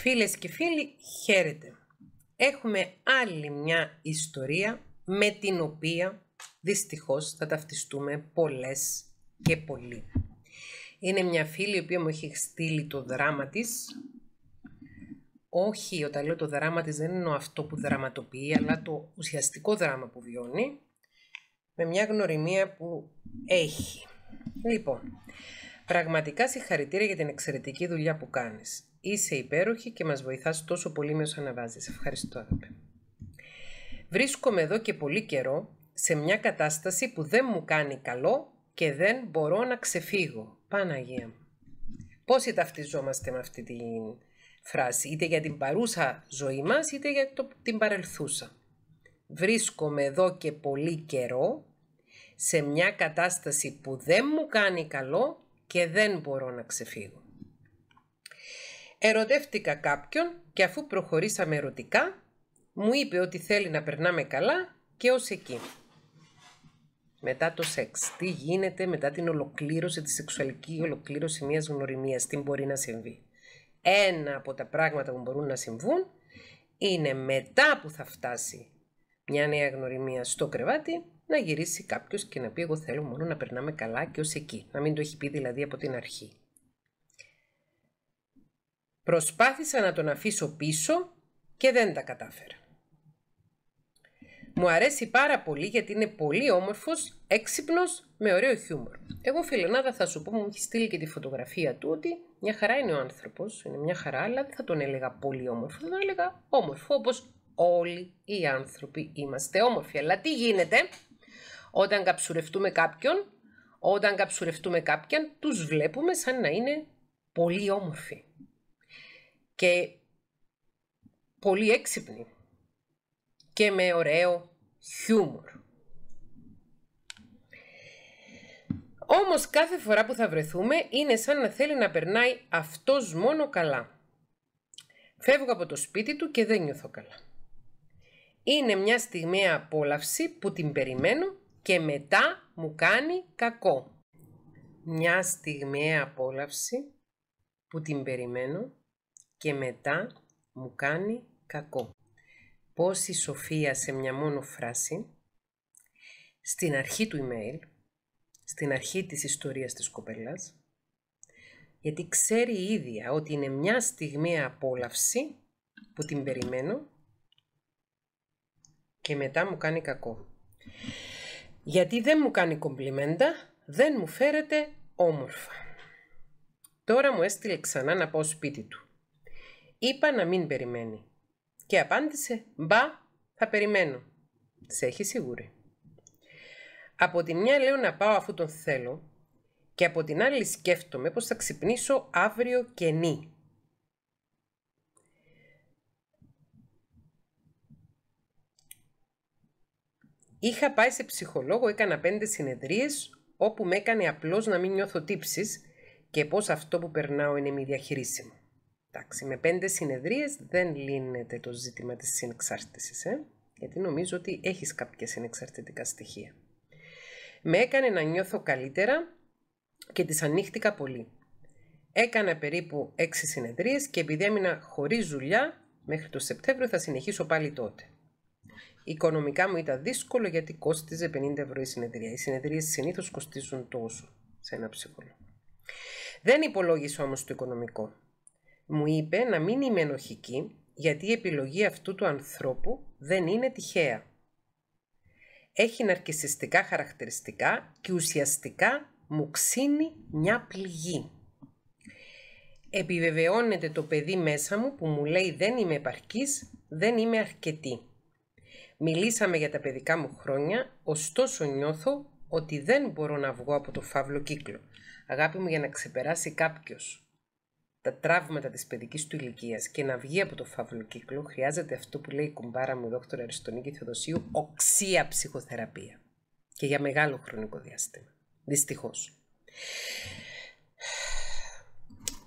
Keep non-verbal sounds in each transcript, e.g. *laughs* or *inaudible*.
Φίλες και φίλοι, χαίρετε. Έχουμε άλλη μια ιστορία με την οποία δυστυχώς θα ταυτιστούμε πολλές και πολύ. Είναι μια φίλη η οποία μου έχει στείλει το δράμα της. Όχι, όταν λέω το δράμα της δεν είναι αυτό που δραματοποιεί, αλλά το ουσιαστικό δράμα που βιώνει, με μια γνωριμία που έχει. Λοιπόν, Πραγματικά συγχαρητήρια για την εξαιρετική δουλειά που κάνεις. Είσαι υπέροχη και μας βοηθάς τόσο πολύ με όσα αναβάζεις. Ευχαριστώ αγαπητέ. Βρίσκομαι εδώ και πολύ καιρό σε μια κατάσταση που δεν μου κάνει καλό και δεν μπορώ να ξεφύγω. Παναγία μου. Πόσοι ταυτιζόμαστε με αυτή τη φράση, είτε για την παρούσα ζωή μας, είτε για την παρελθούσα. Βρίσκομαι εδώ και πολύ καιρό σε μια κατάσταση που δεν μου κάνει καλό και δεν μπορώ να ξεφύγω. Ερωτεύτηκα κάποιον και αφού προχωρήσαμε ερωτικά, μου είπε ότι θέλει να περνάμε καλά και ως εκεί. Μετά το σεξ, τι γίνεται μετά την ολοκλήρωση, τη σεξουαλική ολοκλήρωση μιας γνωριμίας, τι μπορεί να συμβεί. Ένα από τα πράγματα που μπορούν να συμβούν είναι μετά που θα φτάσει μια νέα γνωριμία στο κρεβάτι, να γυρίσει κάποιος και να πει: Εγώ θέλω μόνο να περνάμε καλά και ως εκεί, να μην το έχει πει δηλαδή από την αρχή. Προσπάθησα να τον αφήσω πίσω και δεν τα κατάφερα. Μου αρέσει πάρα πολύ γιατί είναι πολύ όμορφος, έξυπνος, με ωραίο χιούμορ. Εγώ φιλενάδα θα σου πω, μου έχει στείλει και τη φωτογραφία του ότι μια χαρά είναι ο άνθρωπος, είναι μια χαρά, αλλά δεν θα τον έλεγα πολύ όμορφο, θα τον έλεγα όμορφο, όπως όλοι οι άνθρωποι είμαστε όμορφοι. Αλλά τι γίνεται, όταν καψουρευτούμε κάποιον, όταν καψουρευτούμε κάποιον, τους βλέπουμε σαν να είναι πολύ όμορφοι. Και πολύ έξυπνοι. Και με ωραίο χιούμορ. Όμως κάθε φορά που θα βρεθούμε είναι σαν να θέλει να περνάει αυτός μόνο καλά. Φεύγω από το σπίτι του και δεν νιώθω καλά. Είναι μια στιγμή απόλαυση που την περιμένω και μετά μου κάνει κακό. Μια στιγμιαία απόλαυση που την περιμένω και μετά μου κάνει κακό. Πόση σοφία σε μια μόνο φράση, στην αρχή του email, στην αρχή της ιστορίας της κοπέλας, γιατί ξέρει η ίδια ότι είναι μια στιγμιαία απόλαυση που την περιμένω και μετά μου κάνει κακό γιατί δεν μου κάνει κομπλιμέντα, δεν μου φέρετε όμορφα. Τώρα μου έστειλε ξανά να πάω σπίτι του. Είπα να μην περιμένει. Και απάντησε, μπα, θα περιμένω. Σε έχει σίγουρη. Από τη μια λέω να πάω αφού τον θέλω και από την άλλη σκέφτομαι πως θα ξυπνήσω αύριο κενη. Είχα πάει σε ψυχολόγο, έκανα πέντε συνεδρίες όπου με έκανε απλώς να μην νιώθω τύψεις και πώς αυτό που περνάω είναι μη διαχειρίσιμο. Εντάξει, με πέντε συνεδρίες δεν λύνεται το ζήτημα της συνεξάρτησης, ε? γιατί νομίζω ότι έχεις κάποια συνεξαρτητικά στοιχεία. Με έκανε να νιώθω καλύτερα και τις ανοίχτηκα πολύ. Έκανα περίπου έξι συνεδρίες και επειδή έμεινα χωρίς δουλειά μέχρι το Σεπτέμβριο θα συνεχίσω πάλι τότε. Οικονομικά μου ήταν δύσκολο γιατί κόστιζε 50 ευρώ η συνεδρία. Οι συνεδρίες συνήθως κοστίζουν τόσο σε ένα ψυχολόγο. Δεν υπολόγισα όμως το οικονομικό. Μου είπε να μην είμαι ενοχική γιατί η επιλογή αυτού του ανθρώπου δεν είναι τυχαία. Έχει ναρκισιστικά χαρακτηριστικά και ουσιαστικά μου ξύνει μια πληγή. Επιβεβαιώνεται το παιδί μέσα μου που μου λέει δεν είμαι επαρκής, δεν είμαι αρκετή. Μιλήσαμε για τα παιδικά μου χρόνια, ωστόσο νιώθω ότι δεν μπορώ να βγω από το φαύλο κύκλο. Αγάπη μου για να ξεπεράσει κάποιος τα τραύματα της παιδικής του ηλικίας και να βγει από το φαύλο κύκλο, χρειάζεται αυτό που λέει η κουμπάρα μου, δόκτωρα Αριστονίκη Θεοδοσίου, οξία ψυχοθεραπεία. Και για μεγάλο χρονικό διάστημα. Δυστυχώς.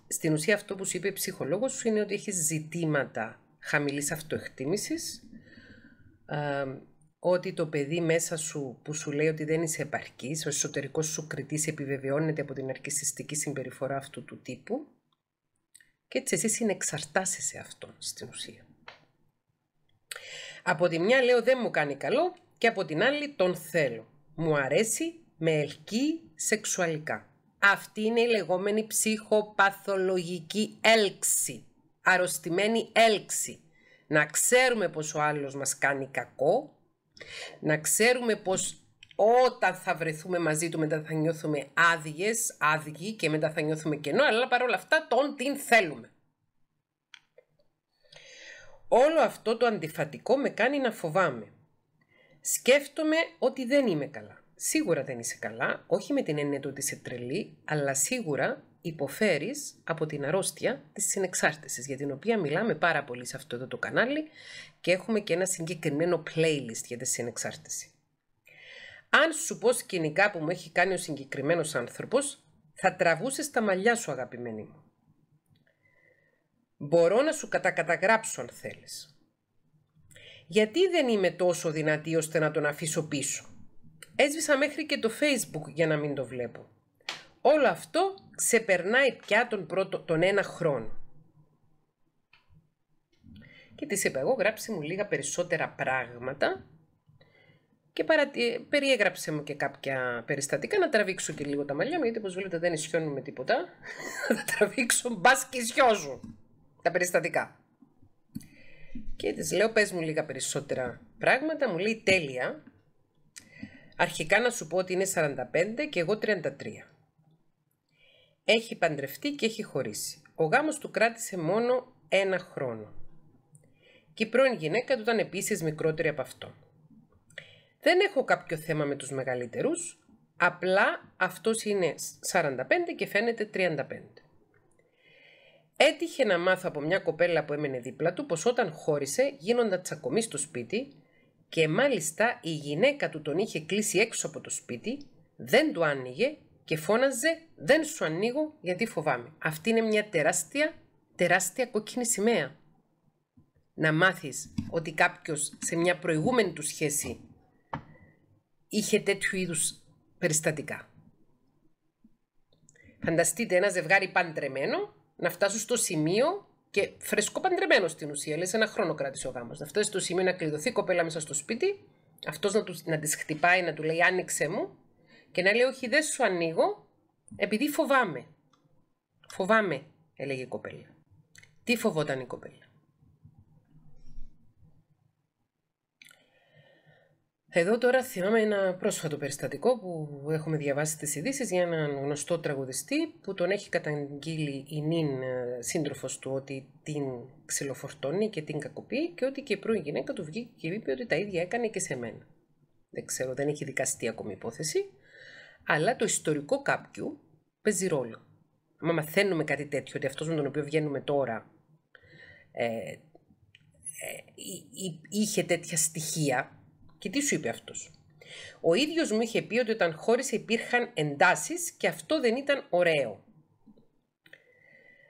Στην ουσία αυτό που σου είπε ο ψυχολόγος σου είναι ότι έχεις ζητήματα χαμηλής αυτοεκτίμησης ότι το παιδί μέσα σου που σου λέει ότι δεν είσαι επαρκής, ο εσωτερικός σου κριτής επιβεβαιώνεται από την αρκισιστική συμπεριφορά αυτού του τύπου και έτσι εσύ συνεξαρτάσαι σε αυτό στην ουσία. Από τη μια λέω δεν μου κάνει καλό και από την άλλη τον θέλω. Μου αρέσει, με ελκύει σεξουαλικά. Αυτή είναι η λεγόμενη ψυχοπαθολογική έλξη, αρρωστημένη έλξη να ξέρουμε πως ο άλλος μας κάνει κακό, να ξέρουμε πως όταν θα βρεθούμε μαζί του μετά θα νιώθουμε άδειες, άδειοι και μετά θα νιώθουμε κενό, αλλά παρόλα αυτά τον την θέλουμε. Όλο αυτό το αντιφατικό με κάνει να φοβάμαι. Σκέφτομαι ότι δεν είμαι καλά. Σίγουρα δεν είσαι καλά, όχι με την έννοια ότι είσαι τρελή, αλλά σίγουρα υποφέρεις από την αρρώστια της συνεξάρτησης, για την οποία μιλάμε πάρα πολύ σε αυτό εδώ το κανάλι και έχουμε και ένα συγκεκριμένο playlist για τη συνεξάρτηση. Αν σου πω σκηνικά που μου έχει κάνει ο συγκεκριμένος άνθρωπος, θα τραβούσες τα μαλλιά σου αγαπημένη μου. Μπορώ να σου κατακαταγράψω αν θέλεις. Γιατί δεν είμαι τόσο δυνατή ώστε να τον αφήσω πίσω. Έσβησα μέχρι και το facebook για να μην το βλέπω όλο αυτό ξεπερνάει πια τον, πρώτο, τον ένα χρόνο. Και της είπα εγώ γράψε μου λίγα περισσότερα πράγματα και ε, περιέγραψε μου και κάποια περιστατικά να τραβήξω και λίγο τα μαλλιά μου γιατί όπως βλέπετε δεν ισιώνουμε τίποτα. *laughs* Θα τραβήξω μπας και τα περιστατικά. Και της λέω πες μου λίγα περισσότερα πράγματα, μου λέει τέλεια. Αρχικά να σου πω ότι είναι 45 και εγώ 33. Έχει παντρευτεί και έχει χωρίσει. Ο γάμος του κράτησε μόνο ένα χρόνο. Και η πρώην γυναίκα του ήταν επίσης μικρότερη από αυτό. Δεν έχω κάποιο θέμα με τους μεγαλύτερους, απλά αυτός είναι 45 και φαίνεται 35. Έτυχε να μάθω από μια κοπέλα που έμενε δίπλα του πως όταν χώρισε γίνονταν τσακωμοί στο σπίτι και μάλιστα η γυναίκα του τον είχε κλείσει έξω από το σπίτι, δεν του άνοιγε και φώναζε «Δεν σου ανοίγω γιατί φοβάμαι». Αυτή είναι μια τεράστια, τεράστια κοκκινή σημαία. Να μάθεις ότι κάποιος σε μια προηγούμενη του σχέση είχε τέτοιου είδους περιστατικά. Φανταστείτε ένα ζευγάρι παντρεμένο να φτάσω στο σημείο και φρεσκό παντρεμένο στην ουσία, λες ένα χρόνο κράτησε ο γάμος. Να φτάσει στο σημείο να κλειδωθεί η κοπέλα μέσα στο σπίτι, αυτός να, τους, να της χτυπάει, να του λέει άνοιξε μου και να λέει όχι δεν σου ανοίγω επειδή φοβάμαι. Φοβάμαι, έλεγε η κοπέλα. Τι φοβόταν η κοπέλα. Εδώ τώρα θυμάμαι ένα πρόσφατο περιστατικό που έχουμε διαβάσει τις ειδήσεις για έναν γνωστό τραγουδιστή που τον έχει καταγγείλει η νυν ε, σύντροφος του ότι την ξυλοφορτώνει και την κακοποιεί και ότι και η γυναίκα του βγήκε και είπε ότι τα ίδια έκανε και σε μένα. Δεν ξέρω, δεν έχει δικαστεί ακόμη υπόθεση αλλά το ιστορικό κάποιου παίζει ρόλο. Μα μαθαίνουμε κάτι τέτοιο, ότι αυτός με τον οποίο βγαίνουμε τώρα ε, ε, είχε τέτοια στοιχεία και τι σου είπε αυτός. Ο ίδιος μου είχε πει ότι όταν χώρισε υπήρχαν εντάσεις και αυτό δεν ήταν ωραίο.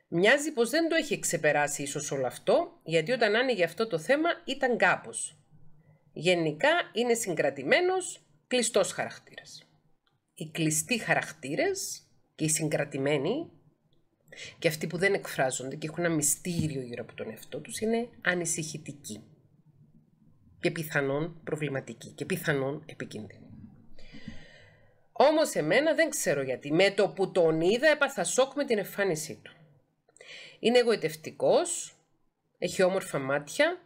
Μοιάζει πως δεν το έχει ξεπεράσει ίσως όλο αυτό, γιατί όταν άνοιγε αυτό το θέμα ήταν κάπως. Γενικά είναι συγκρατημένος, κλειστός χαρακτήρας οι κλειστοί χαρακτήρες και οι συγκρατημένοι και αυτοί που δεν εκφράζονται και έχουν ένα μυστήριο γύρω από τον εαυτό τους είναι ανησυχητικοί και πιθανόν προβληματικοί και πιθανόν επικίνδυνοι. Όμως εμένα δεν ξέρω γιατί. Με το που τον είδα έπαθα σοκ με την εμφάνισή του. Είναι εγωιτευτικός, έχει όμορφα μάτια,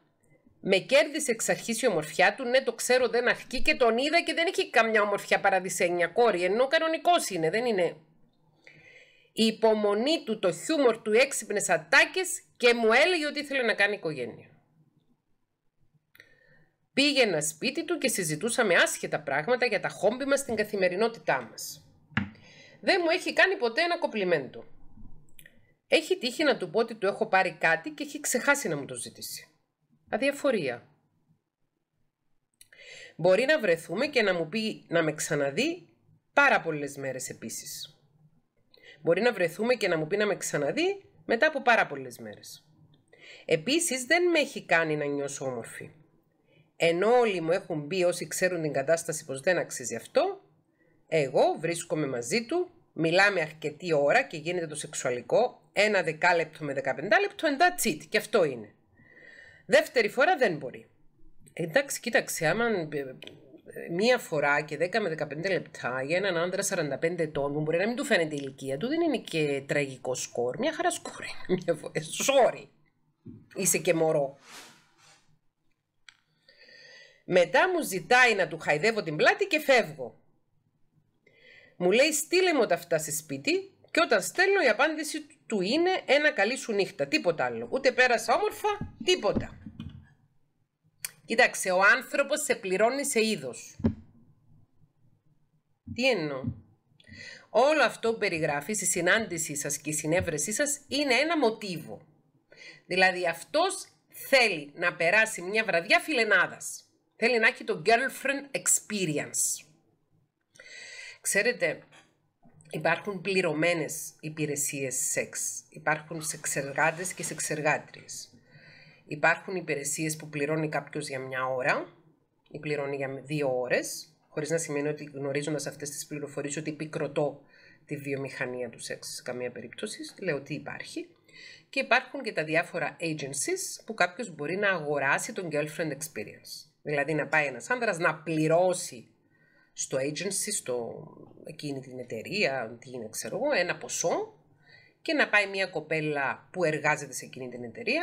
με κέρδισε εξ αρχής η ομορφιά του, ναι, το ξέρω, δεν αρκεί και τον είδα και δεν έχει καμιά ομορφιά παραδεισένια κόρη, ενώ κανονικός είναι, δεν είναι. Η υπομονή του, το χιούμορ του, έξυπνες ατάκες και μου έλεγε ότι ήθελε να κάνει οικογένεια. Πήγαινα σπίτι του και συζητούσαμε άσχετα πράγματα για τα χόμπι μας στην καθημερινότητά μας. Δεν μου έχει κάνει ποτέ ένα κοπλιμέντο. Έχει τύχει να του πω ότι του έχω πάρει κάτι και έχει ξεχάσει να μου το ζητήσει αδιαφορία. Μπορεί να βρεθούμε και να μου πει να με ξαναδεί πάρα πολλές μέρες επίσης. Μπορεί να βρεθούμε και να μου πει να με ξαναδεί μετά από πάρα πολλές μέρες. Επίσης δεν με έχει κάνει να νιώσω όμορφη. Ενώ όλοι μου έχουν πει όσοι ξέρουν την κατάσταση πως δεν αξίζει αυτό, εγώ βρίσκομαι μαζί του, μιλάμε αρκετή ώρα και γίνεται το σεξουαλικό, ένα δεκάλεπτο με δεκαπεντάλεπτο λεπτό, and Και αυτό είναι. Δεύτερη φορά δεν μπορεί. Εντάξει, κοίταξε, άμα ε, μία φορά και 10 με 15 λεπτά για έναν άντρα 45 ετών που μπορεί να μην του φαίνεται η ηλικία του, δεν είναι και τραγικό σκορ. Μια χαρά σκορ είναι μια ε, Sorry. Είσαι και μωρό. Μετά μου ζητάει να του χαϊδεύω την πλάτη και φεύγω. Μου λέει στείλε μου αυτά σε σπίτι και όταν στέλνω η απάντηση του είναι ένα καλή σου νύχτα. Τίποτα άλλο. Ούτε πέρασα όμορφα, τίποτα. Κοίταξε, ο άνθρωπος σε πληρώνει σε είδος. Τι εννοώ. Όλο αυτό που περιγράφεις στη συνάντησή σας και η συνέβρεσή σας είναι ένα μοτίβο. Δηλαδή αυτός θέλει να περάσει μια βραδιά φιλενάδας. Θέλει να έχει το girlfriend experience. Ξέρετε, υπάρχουν πληρωμένες υπηρεσίες σεξ. Υπάρχουν σεξεργάτες και σεξεργάτριες. Υπάρχουν υπηρεσίες που πληρώνει κάποιος για μια ώρα ή πληρώνει για δύο ώρες, χωρίς να σημαίνει ότι γνωρίζοντας αυτές τις πληροφορίες ότι επικροτώ τη βιομηχανία του σεξ σε καμία περίπτωση, λέω ότι υπάρχει. Και υπάρχουν και τα διάφορα agencies που κάποιος μπορεί να αγοράσει τον girlfriend experience. Δηλαδή να πάει ένας άντρας να πληρώσει στο agency, στο εκείνη την εταιρεία, τι είναι, ξέρω ένα ποσό και να πάει μια κοπέλα που εργάζεται σε εκείνη την εταιρεία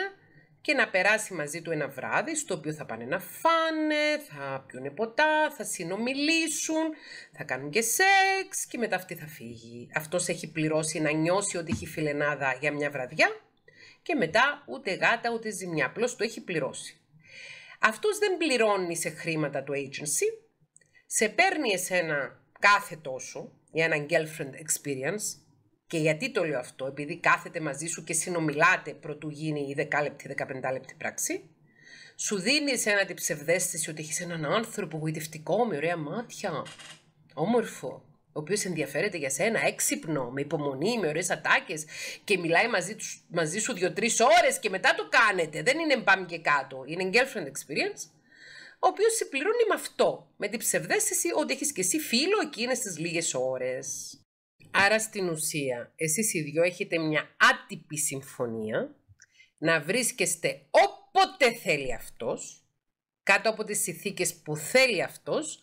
και να περάσει μαζί του ένα βράδυ στο οποίο θα πάνε να φάνε, θα πιούνε ποτά, θα συνομιλήσουν, θα κάνουν και σεξ και μετά αυτή θα φύγει. Αυτός έχει πληρώσει να νιώσει ότι έχει φιλενάδα για μια βραδιά και μετά ούτε γάτα ούτε ζημιά, απλώς το έχει πληρώσει. Αυτός δεν πληρώνει σε χρήματα το agency, σε παίρνει εσένα κάθε τόσο για ένα girlfriend experience. Και γιατί το λέω αυτό, επειδή κάθεται μαζί σου και συνομιλάτε πρωτού γίνει η 10 λεπτή, 15 λεπτή πράξη. Σου δίνει εσένα την ψευδέστηση ότι έχεις έναν άνθρωπο γοητευτικό, με ωραία μάτια, όμορφο, ο οποίος ενδιαφέρεται για σένα, έξυπνο, με υπομονή, με ωραίες ατάκες και μιλάει μαζί, τους, μαζί σου δύο-τρει ώρες και μετά το κάνετε. Δεν είναι μπαμ και κάτω. Είναι girlfriend experience ο οποίος συμπληρώνει με αυτό, με την ψευδέστηση ότι έχεις και εσύ φίλο εκείνες τις λίγες ώρες. Άρα στην ουσία, εσείς οι δυο έχετε μια άτυπη συμφωνία να βρίσκεστε όποτε θέλει αυτός, κάτω από τις ηθίκες που θέλει αυτός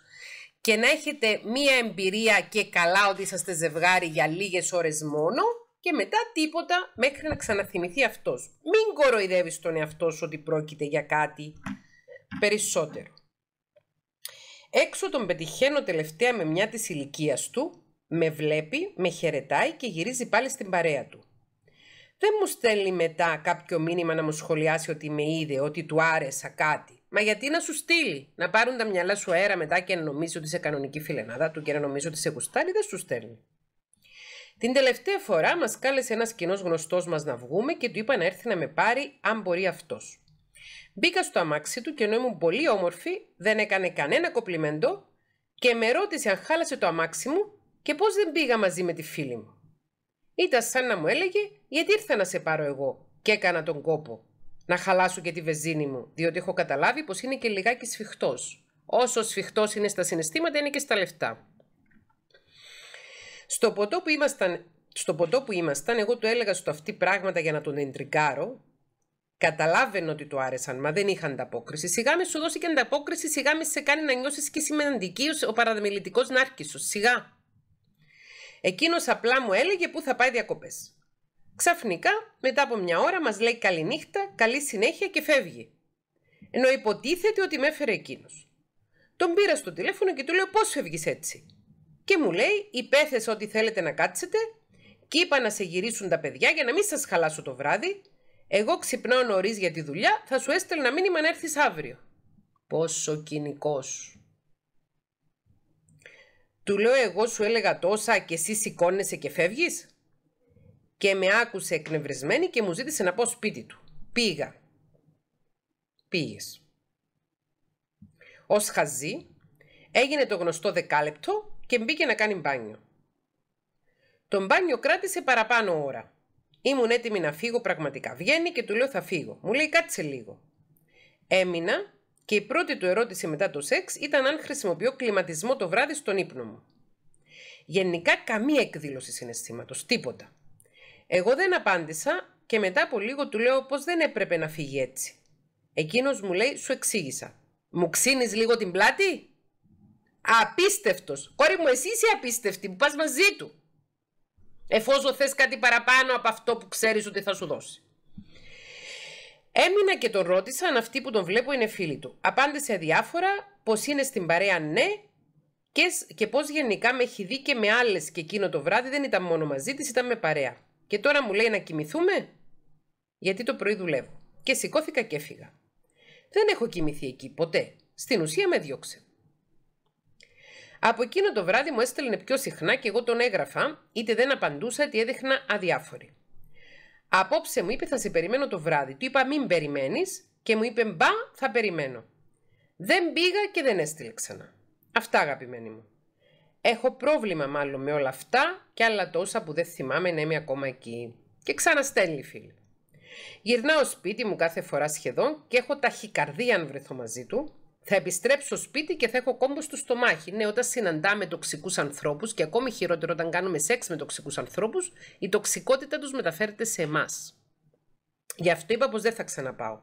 και να έχετε μία εμπειρία και καλά ότι είσαστε ζευγάρι για λίγες ώρες μόνο και μετά τίποτα μέχρι να ξαναθυμηθεί αυτός. Μην κοροϊδεύεις τον εαυτό ότι πρόκειται για κάτι περισσότερο. Έξω τον πετυχαίνω τελευταία με μια της ηλικίας του, με βλέπει, με χαιρετάει και γυρίζει πάλι στην παρέα του. Δεν μου στέλνει μετά κάποιο μήνυμα να μου σχολιάσει ότι με είδε, ότι του άρεσα κάτι. Μα γιατί να σου στείλει, να πάρουν τα μυαλά σου αέρα μετά και να νομίζει ότι είσαι κανονική φιλενάδα του και να νομίζει ότι σε γουστάρει, δεν σου στέλνει. Την τελευταία φορά μας κάλεσε ένας κοινός γνωστός μας να βγούμε και του είπα να έρθει να με πάρει αν μπορεί αυτός. Μπήκα στο αμάξι του και ενώ ήμουν πολύ όμορφη, δεν έκανε κανένα κοπλιμέντο και με ρώτησε αν χάλασε το αμάξι μου και πώς δεν πήγα μαζί με τη φίλη μου. Ήταν σαν να μου έλεγε γιατί ήρθα να σε πάρω εγώ και έκανα τον κόπο. Να χαλάσω και τη βεζίνη μου, διότι έχω καταλάβει πως είναι και λιγάκι σφιχτός. Όσο σφιχτός είναι στα συναισθήματα είναι και στα λεφτά. Στο ποτό που ήμασταν, εγώ του έλεγα στο αυτή πράγματα για να τον εντρικάρω Καταλάβαινε ότι του άρεσαν, μα δεν είχαν ανταπόκριση. Σιγά με σου δώσει και ανταπόκριση, σιγά με σε κάνει να νιώσεις και σημαντική ο παραδημιλητικό νάρκη Σιγά. Εκείνος απλά μου έλεγε πού θα πάει διακοπές. Ξαφνικά, μετά από μια ώρα, μας λέει καληνύχτα, καλή συνέχεια και φεύγει. Ενώ υποτίθεται ότι με έφερε εκείνος. Τον πήρα στο τηλέφωνο και του λέω πώς φεύγεις έτσι. Και μου λέει, υπέθεσα ότι θέλετε να κάτσετε και είπα να σε γυρίσουν τα παιδιά για να μην σας χαλάσω το βράδυ εγώ ξυπνάω νωρίς για τη δουλειά, θα σου έστελνα μήνυμα να έρθεις αύριο. Πόσο κοινικός. Του λέω εγώ σου έλεγα τόσα και εσύ σηκώνεσαι και φεύγεις. Και με άκουσε εκνευρισμένη και μου ζήτησε να πω σπίτι του. Πήγα. Πήγες. Ως χαζή έγινε το γνωστό δεκάλεπτο και μπήκε να κάνει μπάνιο. Το μπάνιο κράτησε παραπάνω ώρα. Ήμουν έτοιμη να φύγω πραγματικά. Βγαίνει και του λέω θα φύγω. Μου λέει κάτσε λίγο. Έμεινα και η πρώτη του ερώτηση μετά το σεξ ήταν αν χρησιμοποιώ κλιματισμό το βράδυ στον ύπνο μου. Γενικά καμία εκδήλωση συναισθήματος, τίποτα. Εγώ δεν απάντησα και μετά από λίγο του λέω πως δεν έπρεπε να φύγει έτσι. Εκείνος μου λέει σου εξήγησα. Μου ξύνεις λίγο την πλάτη? Απίστευτος. Κόρη μου εσύ είσαι απίστευτη που πας μαζί του εφόσον θες κάτι παραπάνω από αυτό που ξέρεις ότι θα σου δώσει. Έμεινα και τον ρώτησα αν αυτοί που τον βλέπω είναι φίλη του. Απάντησε αδιάφορα πως είναι στην παρέα ναι και, και πως γενικά με έχει δει και με άλλες και εκείνο το βράδυ δεν ήταν μόνο μαζί της, ήταν με παρέα. Και τώρα μου λέει να κοιμηθούμε γιατί το πρωί δουλεύω. Και σηκώθηκα και έφυγα. Δεν έχω κοιμηθεί εκεί ποτέ. Στην ουσία με διώξε. Από εκείνο το βράδυ μου έστελνε πιο συχνά και εγώ τον έγραφα, είτε δεν απαντούσα, είτε έδειχνα αδιάφορη. Απόψε μου είπε θα σε περιμένω το βράδυ. Του είπα μην περιμένεις και μου είπε μπα θα περιμένω. Δεν πήγα και δεν έστειλε ξανά. Αυτά αγαπημένοι μου. Έχω πρόβλημα μάλλον με όλα αυτά και άλλα τόσα που δεν θυμάμαι να είμαι ακόμα εκεί. Και ξαναστέλνει φίλοι. Γυρνάω σπίτι μου κάθε φορά σχεδόν και έχω ταχυκαρδία αν βρεθώ μαζί του θα επιστρέψω σπίτι και θα έχω κόμπος στο στομάχι. Ναι, όταν συναντάμε τοξικούς ανθρώπους και ακόμη χειρότερο όταν κάνουμε σεξ με τοξικούς ανθρώπους, η τοξικότητα τους μεταφέρεται σε εμάς. Γι' αυτό είπα πως δεν θα ξαναπάω.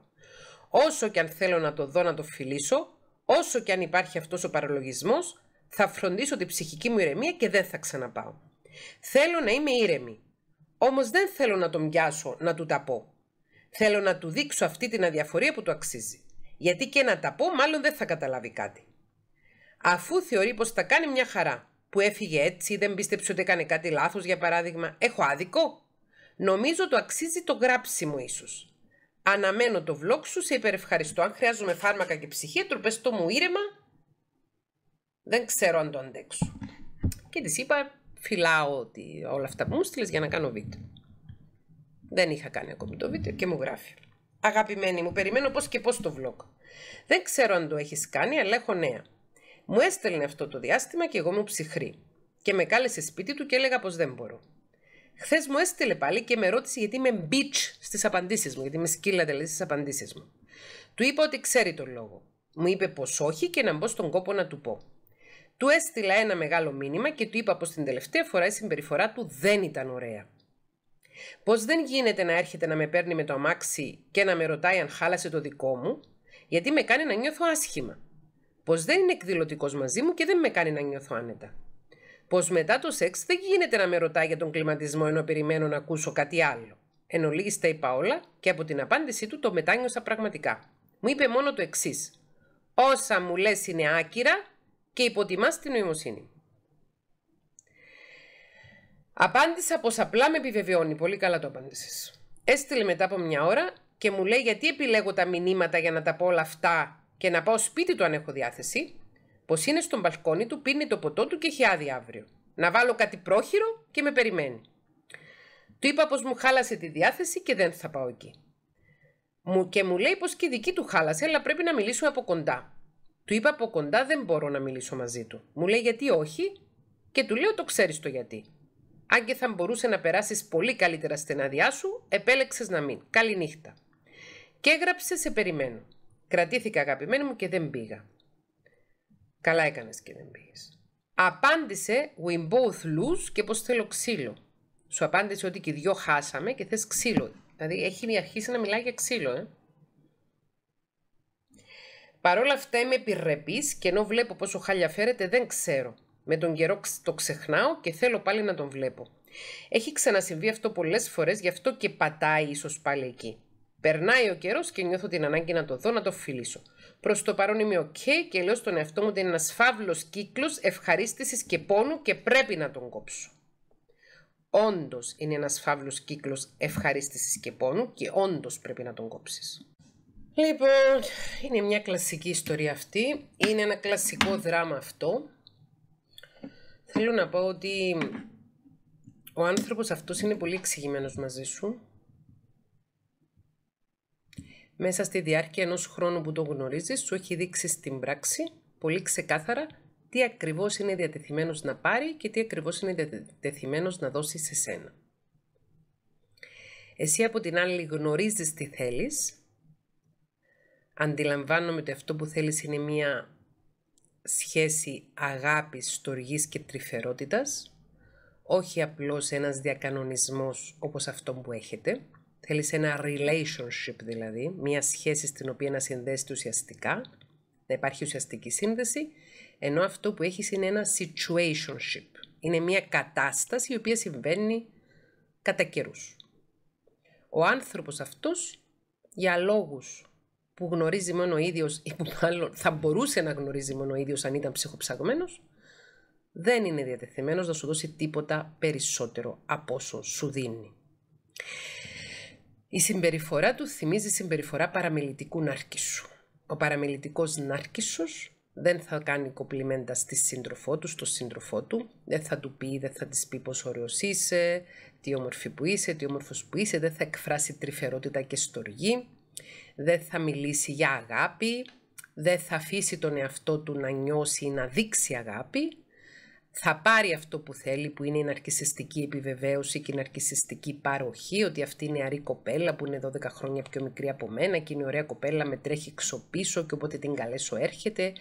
Όσο και αν θέλω να το δω, να το φιλήσω, όσο και αν υπάρχει αυτός ο παραλογισμός, θα φροντίσω την ψυχική μου ηρεμία και δεν θα ξαναπάω. Θέλω να είμαι ήρεμη. Όμως δεν θέλω να τον πιάσω να του τα πω. Θέλω να του δείξω αυτή την αδιαφορία που του αξίζει γιατί και να τα πω μάλλον δεν θα καταλάβει κάτι. Αφού θεωρεί πως θα κάνει μια χαρά, που έφυγε έτσι, δεν πίστεψε ότι έκανε κάτι λάθος για παράδειγμα, έχω άδικο. Νομίζω το αξίζει το γράψιμο ίσως. Αναμένω το vlog σου, σε υπερευχαριστώ. Αν χρειάζομαι φάρμακα και ψυχίατρο, πες το μου ήρεμα. Δεν ξέρω αν το αντέξω. Και της είπα, φυλάω ότι όλα αυτά που μου στείλες για να κάνω βίντεο. Δεν είχα κάνει ακόμη το βίντεο και μου γράφει. Αγαπημένη μου, περιμένω πώς και πώς το vlog. Δεν ξέρω αν το έχεις κάνει, αλλά έχω νέα. Μου έστελνε αυτό το διάστημα και εγώ μου ψυχρή. Και με κάλεσε σπίτι του και έλεγα πως δεν μπορώ. Χθες μου έστειλε πάλι και με ρώτησε γιατί είμαι bitch στις απαντήσεις μου, γιατί με σκύλα δηλαδή στις απαντήσεις μου. Του είπα ότι ξέρει τον λόγο. Μου είπε πως όχι και να μπω στον κόπο να του πω. Του έστειλα ένα μεγάλο μήνυμα και του είπα πως την τελευταία φορά η συμπεριφορά του δεν ήταν ωραία. Πως δεν γίνεται να έρχεται να με παίρνει με το αμάξι και να με ρωτάει αν χάλασε το δικό μου, γιατί με κάνει να νιώθω άσχημα. Πως δεν είναι εκδηλωτικός μαζί μου και δεν με κάνει να νιώθω άνετα. Πως μετά το σεξ δεν γίνεται να με ρωτάει για τον κλιματισμό ενώ περιμένω να ακούσω κάτι άλλο. Εν ολίγης τα είπα όλα και από την απάντησή του το μετάνιωσα πραγματικά. Μου είπε μόνο το εξής. Όσα μου λες είναι άκυρα και υποτιμάς την νοημοσύνη Απάντησα πως απλά με επιβεβαιώνει. Πολύ καλά το απάντησες. Έστειλε μετά από μια ώρα και μου λέει γιατί επιλέγω τα μηνύματα για να τα πω όλα αυτά και να πάω σπίτι του αν έχω διάθεση. Πως είναι στον μπαλκόνι του, πίνει το ποτό του και έχει άδεια αύριο. Να βάλω κάτι πρόχειρο και με περιμένει. Του είπα πως μου χάλασε τη διάθεση και δεν θα πάω εκεί. Μου και μου λέει πως και η δική του χάλασε, αλλά πρέπει να μιλήσω από κοντά. Του είπα από κοντά δεν μπορώ να μιλήσω μαζί του. Μου λέει γιατί όχι και του λέω το ξέρεις το γιατί αν και θα μπορούσε να περάσεις πολύ καλύτερα στην άδειά σου, επέλεξες να μην. Καληνύχτα. Και έγραψε σε περιμένω. Κρατήθηκα αγαπημένη μου και δεν πήγα. Καλά έκανες και δεν πήγες. Απάντησε We both lose και πως θέλω ξύλο. Σου απάντησε ότι και οι δυο χάσαμε και θες ξύλο. Δηλαδή έχει αρχίσει να μιλάει για ξύλο, ε. Παρ' αυτά είμαι επιρρεπής και ενώ βλέπω πόσο χάλια φέρεται, δεν ξέρω. Με τον καιρό το ξεχνάω και θέλω πάλι να τον βλέπω. Έχει ξανασυμβεί αυτό πολλές φορές, γι' αυτό και πατάει ίσως πάλι εκεί. Περνάει ο καιρός και νιώθω την ανάγκη να το δω, να το φιλήσω. Προς το παρόν είμαι οκ και λέω στον εαυτό μου ότι είναι ένας φαύλος κύκλος ευχαρίστησης και πόνου και πρέπει να τον κόψω. Όντως είναι ένας φαύλος κύκλος ευχαρίστησης και πόνου και όντως πρέπει να τον κόψεις. Λοιπόν, είναι μια κλασική ιστορία αυτή. Είναι ένα κλασικό δράμα αυτό. Θέλω να πω ότι ο άνθρωπος αυτός είναι πολύ εξηγημένος μαζί σου. Μέσα στη διάρκεια ενός χρόνου που τον γνωρίζεις, σου έχει δείξει στην πράξη πολύ ξεκάθαρα τι ακριβώς είναι διατεθειμένος να πάρει και τι ακριβώς είναι διατεθειμένος να δώσει σε σένα. Εσύ από την άλλη γνωρίζεις τι θέλεις. Αντιλαμβάνομαι ότι αυτό που θέλεις είναι μία σχέση αγάπης, στοργής και τρυφερότητας, όχι απλώς ένας διακανονισμός όπως αυτό που έχετε. Θέλεις ένα relationship δηλαδή, μια σχέση στην οποία να συνδέσεις ουσιαστικά, να υπάρχει ουσιαστική σύνδεση, ενώ αυτό που έχεις είναι ένα situationship. Είναι μια κατάσταση η οποία συμβαίνει κατά καιρούς. Ο άνθρωπος αυτός για λόγους που γνωρίζει μόνο ο ίδιος ή που μάλλον θα μπορούσε να γνωρίζει μόνο ο ίδιος αν ήταν ψυχοψαγμένος, δεν είναι διατεθειμένος να σου δώσει τίποτα περισσότερο από όσο σου δίνει. Η συμπεριφορά του θυμίζει συμπεριφορά παραμελητικού νάρκησου. Ο παραμελητικός νάρκησος δεν θα κάνει κοπλιμέντα στη σύντροφό του, στο σύντροφό του. Δεν θα του πει, δεν θα της πει πόσο ωραίος είσαι, τι όμορφη που είσαι, τι ομορφο που είσαι. Δεν θα εκφράσει τρυφερότητα και στοργή δεν θα μιλήσει για αγάπη, δεν θα αφήσει τον εαυτό του να νιώσει ή να δείξει αγάπη, θα πάρει αυτό που θέλει που είναι η ναρκισιστική επιβεβαίωση και η ναρκισιστική παροχή, ότι αυτή είναι η νεαρή κοπέλα που είναι 12 χρόνια πιο μικρή από μένα και είναι η ωραία κοπέλα με τρέχει ξοπίσω και όποτε την καλέσω έρχεται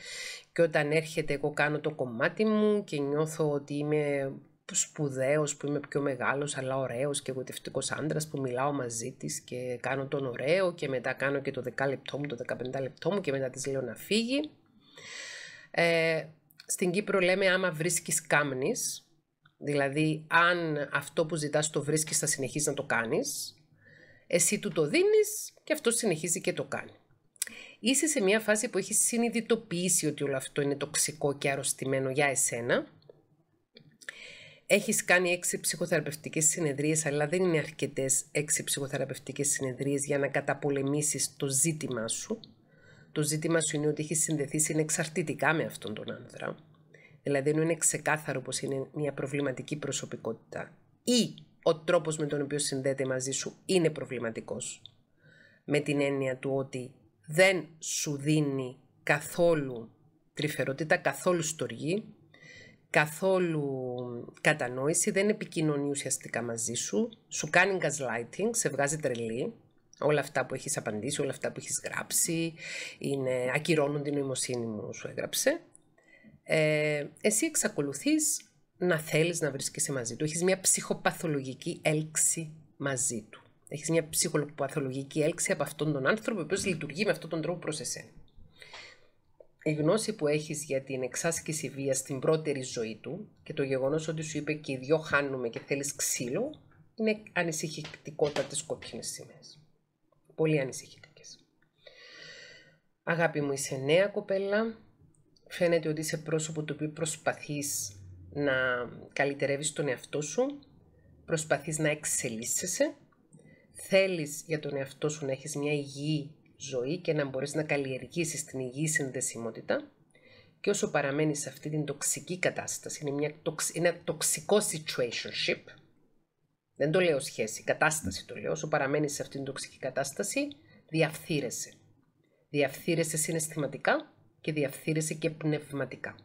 και όταν έρχεται εγώ κάνω το κομμάτι μου και νιώθω ότι είμαι σπουδαίος που είμαι πιο μεγάλος αλλά ωραίος και εγωτευτικό άντρας, που μιλάω μαζί της και κάνω τον ωραίο και μετά κάνω και το 10 λεπτό μου, το 15 λεπτό μου και μετά της λέω να φύγει. Ε, στην Κύπρο λέμε άμα βρίσκεις κάμνης, δηλαδή αν αυτό που ζητάς το βρίσκεις θα συνεχίσεις να το κάνεις, εσύ του το δίνεις και αυτός συνεχίζει και το κάνει. Είσαι σε μια φάση που έχεις συνειδητοποιήσει ότι όλο αυτό είναι τοξικό και αρρωστημένο για εσένα έχεις κάνει έξι ψυχοθεραπευτικές συνεδρίες, αλλά δεν είναι αρκετές έξι ψυχοθεραπευτικές συνεδρίες για να καταπολεμήσεις το ζήτημά σου. Το ζήτημα σου είναι ότι έχεις συνδεθεί συνεξαρτητικά με αυτόν τον άνδρα. Δηλαδή, ενώ είναι ξεκάθαρο πως είναι μια προβληματική προσωπικότητα ή ο τρόπος με τον οποίο συνδέεται μαζί σου είναι προβληματικός Με την έννοια του ότι δεν σου δίνει καθόλου τρυφερότητα, καθόλου στοργή, καθόλου κατανόηση, δεν επικοινωνεί ουσιαστικά μαζί σου, σου κάνει gaslighting, σε βγάζει τρελή, όλα αυτά που έχεις απαντήσει, όλα αυτά που έχεις γράψει, είναι, ακυρώνουν την νοημοσύνη μου σου έγραψε. Ε, εσύ εξακολουθείς να θέλεις να βρίσκεσαι μαζί του. Έχεις μια ψυχοπαθολογική έλξη μαζί του. Έχεις μια ψυχοπαθολογική έλξη από αυτόν τον άνθρωπο, ο οποίος λειτουργεί με αυτόν τον τρόπο προς εσένα η γνώση που έχεις για την εξάσκηση βίας στην πρώτερη ζωή του και το γεγονός ότι σου είπε και οι δυο χάνουμε και θέλεις ξύλο, είναι ανησυχητικότατες κόκκινες σημαίες. Πολύ ανησυχητικές. Αγάπη μου, είσαι νέα κοπέλα. Φαίνεται ότι είσαι πρόσωπο το οποίο προσπαθείς να καλυτερεύεις τον εαυτό σου, προσπαθείς να εξελίσσεσαι, θέλεις για τον εαυτό σου να έχεις μια υγιή ζωή και να μπορείς να καλλιεργήσεις την υγιή συνδεσιμότητα και όσο παραμένεις σε αυτή την τοξική κατάσταση, είναι μια, ένα τοξικό situationship, δεν το λέω σχέση, κατάσταση το λέω, όσο παραμένεις σε αυτή την τοξική κατάσταση, διαφθείρεσαι. Διαφθείρεσαι συναισθηματικά και διαφθείρεσαι και πνευματικά.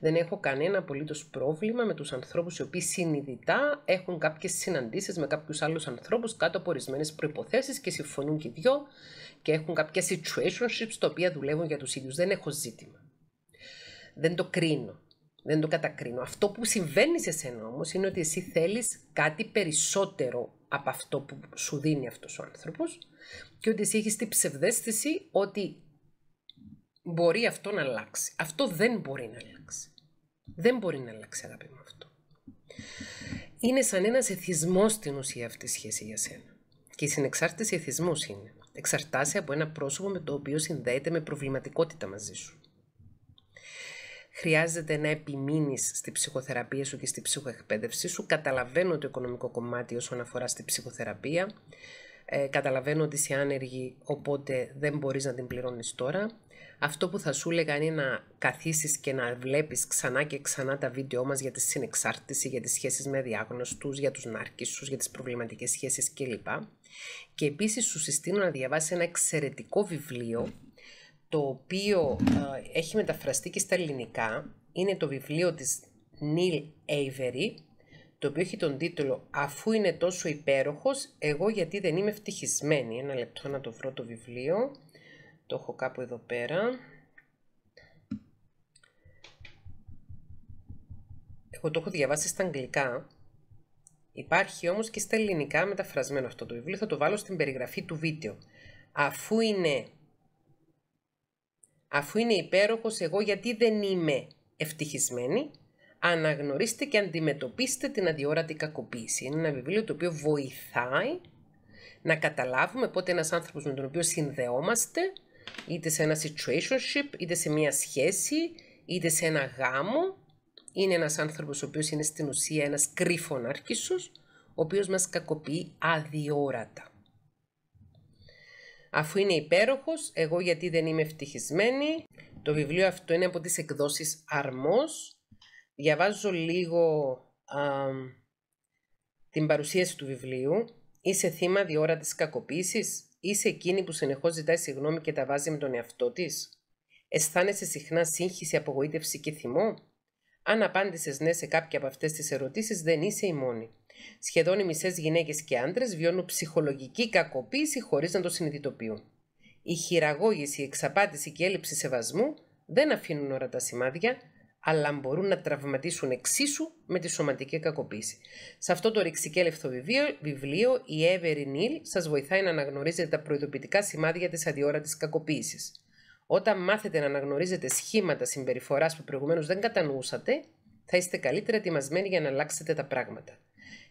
Δεν έχω κανένα απολύτως πρόβλημα με τους ανθρώπους οι οποίοι συνειδητά έχουν κάποιες συναντήσεις με κάποιους άλλους ανθρώπους κάτω από ορισμένες προποθέσει και συμφωνούν και οι δυο και έχουν κάποια situationships τα οποία δουλεύουν για τους ίδιους. Δεν έχω ζήτημα. Δεν το κρίνω. Δεν το κατακρίνω. Αυτό που συμβαίνει σε σένα όμως είναι ότι εσύ θέλεις κάτι περισσότερο από αυτό που σου δίνει αυτός ο άνθρωπος και ότι εσύ έχεις την ψευδέστηση ότι μπορεί αυτό να αλλάξει. Αυτό δεν μπορεί να αλλάξει. Δεν μπορεί να αλλάξει, αγάπη μου, αυτό. Είναι σαν ένας εθισμός στην ουσία αυτή η σχέση για σένα. Και η συνεξάρτηση εθισμός είναι. Εξαρτάται από ένα πρόσωπο με το οποίο συνδέεται με προβληματικότητα μαζί σου. Χρειάζεται να επιμείνεις στη ψυχοθεραπεία σου και στη ψυχοεκπαίδευσή σου. Καταλαβαίνω το οικονομικό κομμάτι όσον αφορά στη ψυχοθεραπεία. Ε, καταλαβαίνω ότι είσαι άνεργη, οπότε δεν μπορείς να την πληρώνεις τώρα αυτό που θα σου έλεγα είναι να καθίσεις και να βλέπεις ξανά και ξανά τα βίντεό μας για τη συνεξάρτηση, για τις σχέσεις με διάγνωστους, για τους ναρκισσούς, για τις προβληματικές σχέσεις κλπ. Και επίσης σου συστήνω να διαβάσεις ένα εξαιρετικό βιβλίο το οποίο ε, έχει μεταφραστεί και στα ελληνικά. Είναι το βιβλίο της Νίλ Avery, το οποίο έχει τον τίτλο «Αφού είναι τόσο υπέροχος, εγώ γιατί δεν είμαι ευτυχισμένη». Ένα λεπτό να το βρω το βιβλίο το έχω κάπου εδώ πέρα εγώ το έχω διαβάσει στα αγγλικά υπάρχει όμως και στα ελληνικά μεταφρασμένο αυτό το βιβλίο θα το βάλω στην περιγραφή του βίντεο αφού είναι αφού είναι υπέροχος εγώ γιατί δεν είμαι ευτυχισμένη αναγνωρίστε και αντιμετωπίστε την αδιόρατη κακοποίηση. Είναι ένα βιβλίο το οποίο βοηθάει να καταλάβουμε πότε ένας άνθρωπος με τον οποίο συνδεόμαστε είτε σε ένα situationship, είτε σε μια σχέση, είτε σε ένα γάμο. Είναι ένας άνθρωπος ο οποίος είναι στην ουσία ένας κρύφων ο οποίος μας κακοποιεί αδιόρατα. Αφού είναι υπέροχος, εγώ γιατί δεν είμαι ευτυχισμένη. Το βιβλίο αυτό είναι από τις εκδόσεις Αρμός. Διαβάζω λίγο την παρουσίαση του βιβλίου. Είσαι θύμα διόρατης κακοποίησης. Είσαι εκείνη που συνεχώς ζητάει συγγνώμη και τα βάζει με τον εαυτό της. Αισθάνεσαι συχνά σύγχυση, απογοήτευση και θυμό. Αν απάντησες ναι σε κάποια από αυτές τις ερωτήσεις, δεν είσαι η μόνη. Σχεδόν οι μισές γυναίκες και άντρες βιώνουν ψυχολογική κακοποίηση χωρίς να το συνειδητοποιούν. Η χειραγώγηση, η εξαπάτηση και έλλειψη σεβασμού δεν αφήνουν όρατα τα σημάδια, αλλά μπορούν να τραυματίσουν εξίσου με τη σωματική κακοποίηση. Σε αυτό το ρηξικέλευτο βιβλίο, η Εύερη Νίλ σας βοηθάει να αναγνωρίζετε τα προειδοποιητικά σημάδια της αδιόρατης κακοποίησης. Όταν μάθετε να αναγνωρίζετε σχήματα συμπεριφοράς που προηγουμένως δεν κατανοούσατε, θα είστε καλύτερα ετοιμασμένοι για να αλλάξετε τα πράγματα.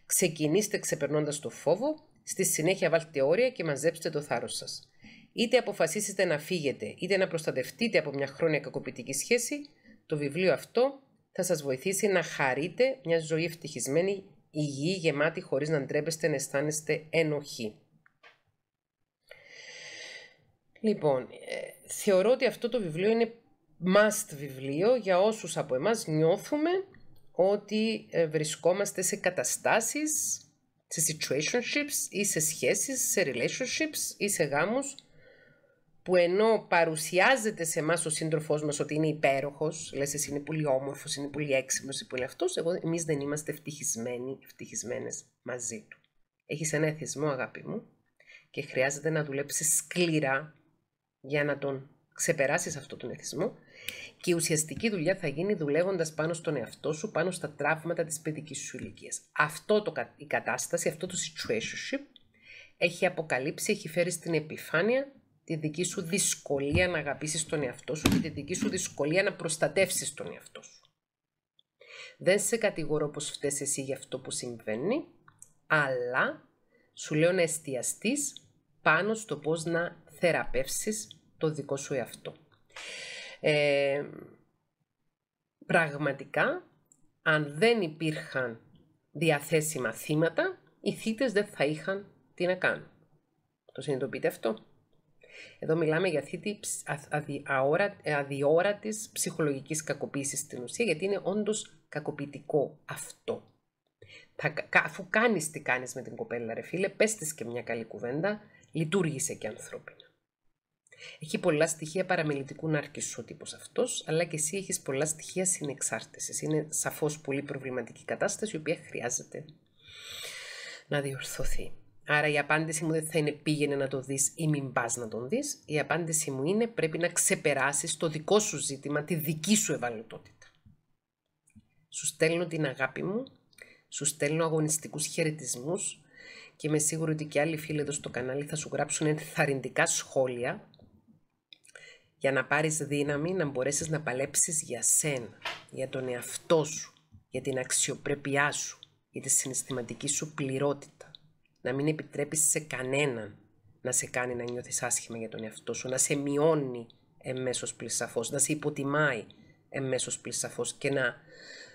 Ξεκινήστε ξεπερνώντας το φόβο, στη συνέχεια βάλτε όρια και μαζέψτε το θάρρος σας. Είτε αποφασίσετε να φύγετε, είτε να προστατευτείτε από μια χρόνια κακοποιητική σχέση, το βιβλίο αυτό θα σας βοηθήσει να χαρείτε μια ζωή ευτυχισμένη, υγιή, γεμάτη, χωρίς να ντρέπεστε, να αισθάνεστε ενοχή. Λοιπόν, ε, θεωρώ ότι αυτό το βιβλίο είναι must βιβλίο για όσους από εμάς νιώθουμε ότι ε, βρισκόμαστε σε καταστάσεις, σε situationships ή σε σχέσεις, σε relationships ή σε γάμους που ενώ παρουσιάζεται σε εμάς ο σύντροφός μας ότι είναι υπέροχος, λες εσύ είναι πολύ όμορφος, είναι πολύ έξυπνος είναι πολύ αυτός, εμείς δεν είμαστε ευτυχισμένοι, ευτυχισμένες μαζί του. Έχεις ένα εθισμό, αγάπη μου, και χρειάζεται να δουλέψεις σκληρά για να τον ξεπεράσεις αυτόν τον εθισμό. Και η ουσιαστική δουλειά θα γίνει δουλεύοντας πάνω στον εαυτό σου, πάνω στα τραύματα της παιδικής σου ηλικίας. Αυτό το, η κατάσταση, αυτό το situation έχει αποκαλύψει, έχει φέρει στην επιφάνεια τη δική σου δυσκολία να αγαπήσεις τον εαυτό σου και τη δική σου δυσκολία να προστατεύσεις τον εαυτό σου. Δεν σε κατηγορώ πως φταίς εσύ για αυτό που συμβαίνει, αλλά σου λέω να εστιαστείς πάνω στο πώς να θεραπεύσεις το δικό σου εαυτό. Ε, πραγματικά, αν δεν υπήρχαν διαθέσιμα θύματα, οι θύτες δεν θα είχαν τι να κάνουν. Το συνειδητοποιείτε αυτό. Εδώ μιλάμε για αυτή αδι, αδιόρατης ψυχολογικής κακοποίησης στην ουσία, γιατί είναι όντως κακοποιητικό αυτό. Θα, αφού κάνεις τι κάνεις με την κοπέλα ρε φίλε, και μια καλή κουβέντα, λειτουργήσε και ανθρώπινα. Έχει πολλά στοιχεία παραμελητικού ναρκισού τύπος αυτός, αλλά και εσύ έχεις πολλά στοιχεία συνεξάρτησης. Είναι σαφώς πολύ προβληματική κατάσταση, η οποία χρειάζεται να διορθωθεί. Άρα η απάντηση μου δεν θα είναι πήγαινε να το δεις ή μην πας να τον δεις. Η απάντηση μου είναι πρέπει να ξεπεράσεις το δικό σου ζήτημα, τη δική σου ευαλωτότητα. Σου στέλνω την αγάπη μου, σου στέλνω αγωνιστικούς χαιρετισμούς και είμαι σίγουρη ότι και άλλοι φίλοι εδώ στο κανάλι θα σου γράψουν ενθαρρυντικά σχόλια για να πάρεις δύναμη να μπορέσεις να παλέψεις για σένα, για τον εαυτό σου, για την αξιοπρέπειά σου, για τη συναισθηματική σου πληρότητα να μην επιτρέπεις σε κανέναν να σε κάνει να νιώθεις άσχημα για τον εαυτό σου, να σε μειώνει εμέσως πλησαφώς, να σε υποτιμάει εμέσως πλησαφώς και να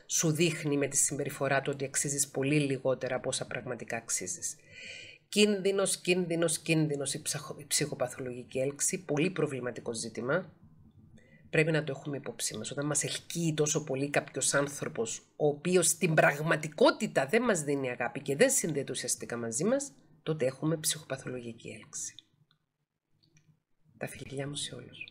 σου δείχνει με τη συμπεριφορά του ότι αξίζεις πολύ λιγότερα από όσα πραγματικά αξίζεις. Κίνδυνος, κίνδυνος, κίνδυνος η ψυχοπαθολογική έλξη, πολύ προβληματικό ζήτημα, πρέπει να το έχουμε υπόψη μας. Όταν μας ελκύει τόσο πολύ κάποιος άνθρωπος, ο οποίος στην πραγματικότητα δεν μας δίνει αγάπη και δεν συνδέεται ουσιαστικά μαζί μας, τότε έχουμε ψυχοπαθολογική έλξη. Τα φιλιά μου σε όλους.